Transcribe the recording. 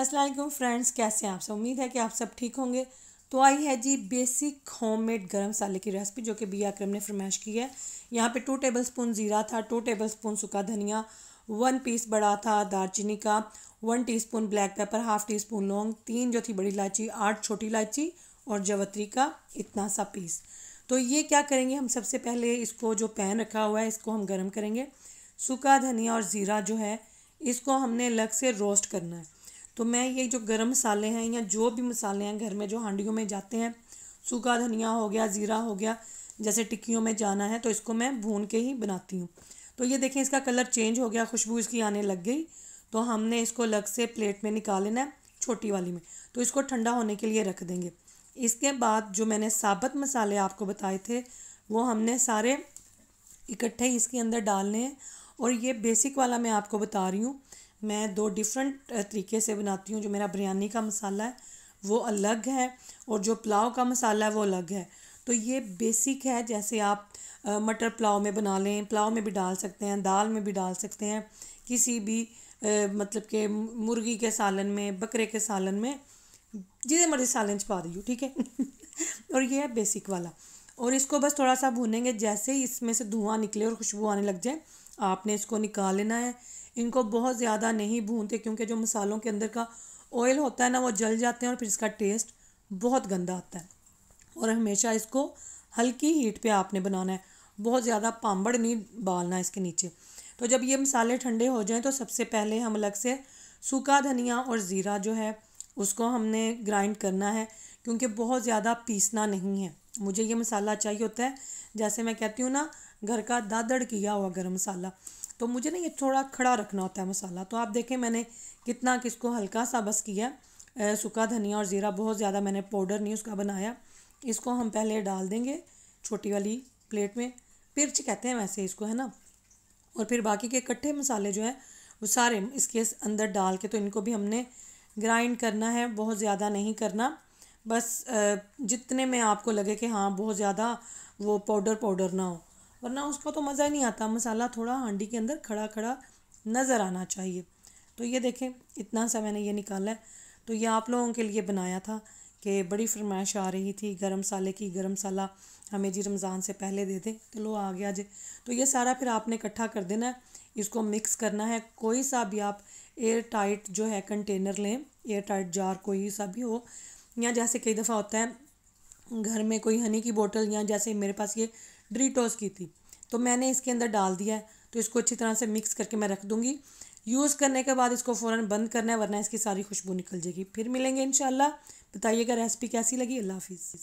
Aslam friends कैसे हैं आप सब उम्मीद है कि आप सब ठीक होंगे तो आई है जी बेसिक होममेड गरम मसाले की रेसिपी जो कि बी आक्रम ने फरमाइश की है यहाँ पे टू टेबल स्पून ज़ीरा था टू टेबल स्पून सूखा धनिया वन पीस बड़ा था दारचीनी का one teaspoon black pepper half teaspoon लौंग तीन जो थी बड़ी इलायची आठ छोटी इलायची और जवत्री का इतना सा पीस तो ये क्या करेंगे हम सबसे पहले इसको जो पैन रखा हुआ है इसको हम गर्म करेंगे सूखा धनिया और ज़ीरा जो है इसको हमने अलग से रोस्ट करना है तो मैं ये जो गर्म मसाले हैं या जो भी मसाले हैं घर में जो हांडियों में जाते हैं सूखा धनिया हो गया ज़ीरा हो गया जैसे टिक्कियों में जाना है तो इसको मैं भून के ही बनाती हूँ तो ये देखें इसका कलर चेंज हो गया खुशबू इसकी आने लग गई तो हमने इसको अलग से प्लेट में निकाल लेना है छोटी वाली में तो इसको ठंडा होने के लिए रख देंगे इसके बाद जो मैंने साबत मसाले आपको बताए थे वो हमने सारे इकट्ठे इसके अंदर डालने हैं और ये बेसिक वाला मैं आपको बता रही हूँ मैं दो डिफरेंट तरीके से बनाती हूँ जो मेरा बिरयानी का मसाला है वो अलग है और जो पुलाव का मसाला है वो अलग है तो ये बेसिक है जैसे आप मटर पुलाव में बना लें पुलाव में भी डाल सकते हैं दाल में भी डाल सकते हैं किसी भी आ, मतलब के मुर्गी के सालन में बकरे के सालन में जिसे मर्जी सालन पा रही हूँ ठीक है और ये है बेसिक वाला और इसको बस थोड़ा सा भूनेंगे जैसे ही इसमें से धुआं निकले और खुशबू आने लग जाए आपने इसको निकाल लेना है इनको बहुत ज़्यादा नहीं भूनते क्योंकि जो मसालों के अंदर का ऑयल होता है ना वो जल जाते हैं और फिर इसका टेस्ट बहुत गंदा आता है और हमेशा इसको हल्की हीट पे आपने बनाना है बहुत ज़्यादा पाम्बड़ नहीं बालना इसके नीचे तो जब ये मसाले ठंडे हो जाएँ तो सबसे पहले हम अलग से सूखा धनिया और ज़ीरा जो है उसको हमने ग्राइंड करना है क्योंकि बहुत ज़्यादा पीसना नहीं है मुझे ये मसाला चाहिए होता है जैसे मैं कहती हूँ ना घर का दादड़ किया हुआ गर्म मसाला तो मुझे ना ये थोड़ा खड़ा रखना होता है मसाला तो आप देखें मैंने कितना किसको हल्का सा बस किया सूखा धनिया और ज़ीरा बहुत ज़्यादा मैंने पाउडर नहीं उसका बनाया इसको हम पहले डाल देंगे छोटी वाली प्लेट में पिर्च कहते हैं वैसे इसको है ना और फिर बाकी के इकट्ठे मसाले जो हैं वो सारे इसके अंदर डाल के तो इनको भी हमने ग्राइंड करना है बहुत ज़्यादा नहीं करना बस जितने में आपको लगे कि हाँ बहुत ज़्यादा वो पाउडर पाउडर ना हो वरना उसका तो मज़ा ही नहीं आता मसाला थोड़ा हांडी के अंदर खड़ा खड़ा नज़र आना चाहिए तो ये देखें इतना सा मैंने ये निकाला है तो ये आप लोगों के लिए बनाया था कि बड़ी फरमाइश आ रही थी गर्म मसाले की गर्म मसाला हमें जी रमज़ान से पहले दे दें तो लो आ गया जे तो ये सारा फिर आपने इकट्ठा कर देना है इसको मिक्स करना है कोई सा भी आप एयर टाइट जो है कंटेनर लें एयर टाइट जार कोई सा भी हो या जैसे कई दफ़ा होता है घर में कोई हनी की बोतल या जैसे मेरे पास ये ड्री की थी तो मैंने इसके अंदर डाल दिया है तो इसको अच्छी तरह से मिक्स करके मैं रख दूँगी यूज़ करने के बाद इसको फ़ौर बंद करना है वरना इसकी सारी खुशबू निकल जाएगी फिर मिलेंगे इन बताइएगा रेसिपी कैसी लगी अल्लाह हाफिज़